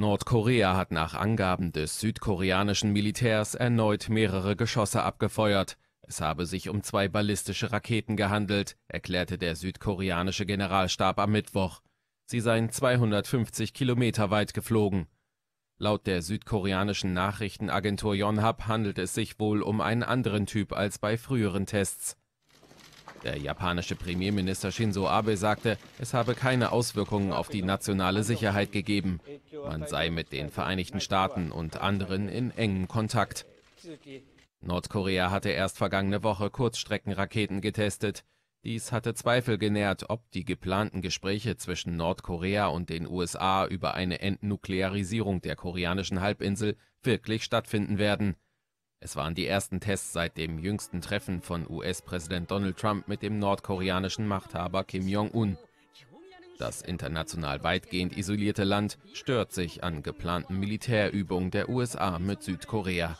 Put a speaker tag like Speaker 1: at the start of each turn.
Speaker 1: Nordkorea hat nach Angaben des südkoreanischen Militärs erneut mehrere Geschosse abgefeuert. Es habe sich um zwei ballistische Raketen gehandelt, erklärte der südkoreanische Generalstab am Mittwoch. Sie seien 250 Kilometer weit geflogen. Laut der südkoreanischen Nachrichtenagentur Yonhap handelt es sich wohl um einen anderen Typ als bei früheren Tests. Der japanische Premierminister Shinzo Abe sagte, es habe keine Auswirkungen auf die nationale Sicherheit gegeben. Man sei mit den Vereinigten Staaten und anderen in engem Kontakt. Nordkorea hatte erst vergangene Woche Kurzstreckenraketen getestet. Dies hatte Zweifel genährt, ob die geplanten Gespräche zwischen Nordkorea und den USA über eine Entnuklearisierung der koreanischen Halbinsel wirklich stattfinden werden. Es waren die ersten Tests seit dem jüngsten Treffen von US-Präsident Donald Trump mit dem nordkoreanischen Machthaber Kim Jong-un. Das international weitgehend isolierte Land stört sich an geplanten Militärübungen der USA mit Südkorea.